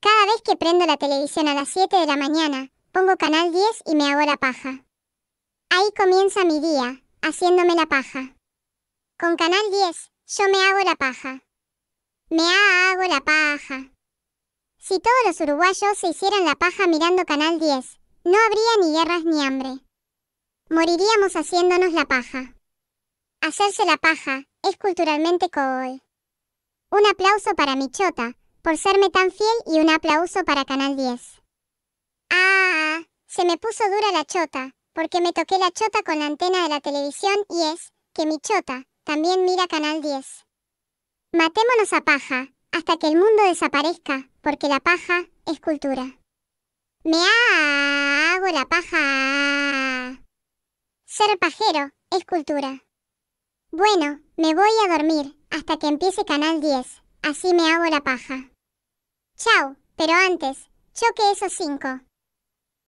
Cada vez que prendo la televisión a las 7 de la mañana, pongo Canal 10 y me hago la paja. Ahí comienza mi día, haciéndome la paja. Con Canal 10, yo me hago la paja. Me hago la paja. Si todos los uruguayos se hicieran la paja mirando Canal 10, no habría ni guerras ni hambre. Moriríamos haciéndonos la paja. Hacerse la paja es culturalmente cool. Un aplauso para Michota, por serme tan fiel y un aplauso para Canal 10. Ah, se me puso dura la chota, porque me toqué la chota con la antena de la televisión y es que mi chota también mira Canal 10. Matémonos a paja, hasta que el mundo desaparezca, porque la paja es cultura. Me hago la paja. Ser pajero es cultura. Bueno, me voy a dormir, hasta que empiece Canal 10, así me hago la paja. Chao, pero antes, choque esos cinco.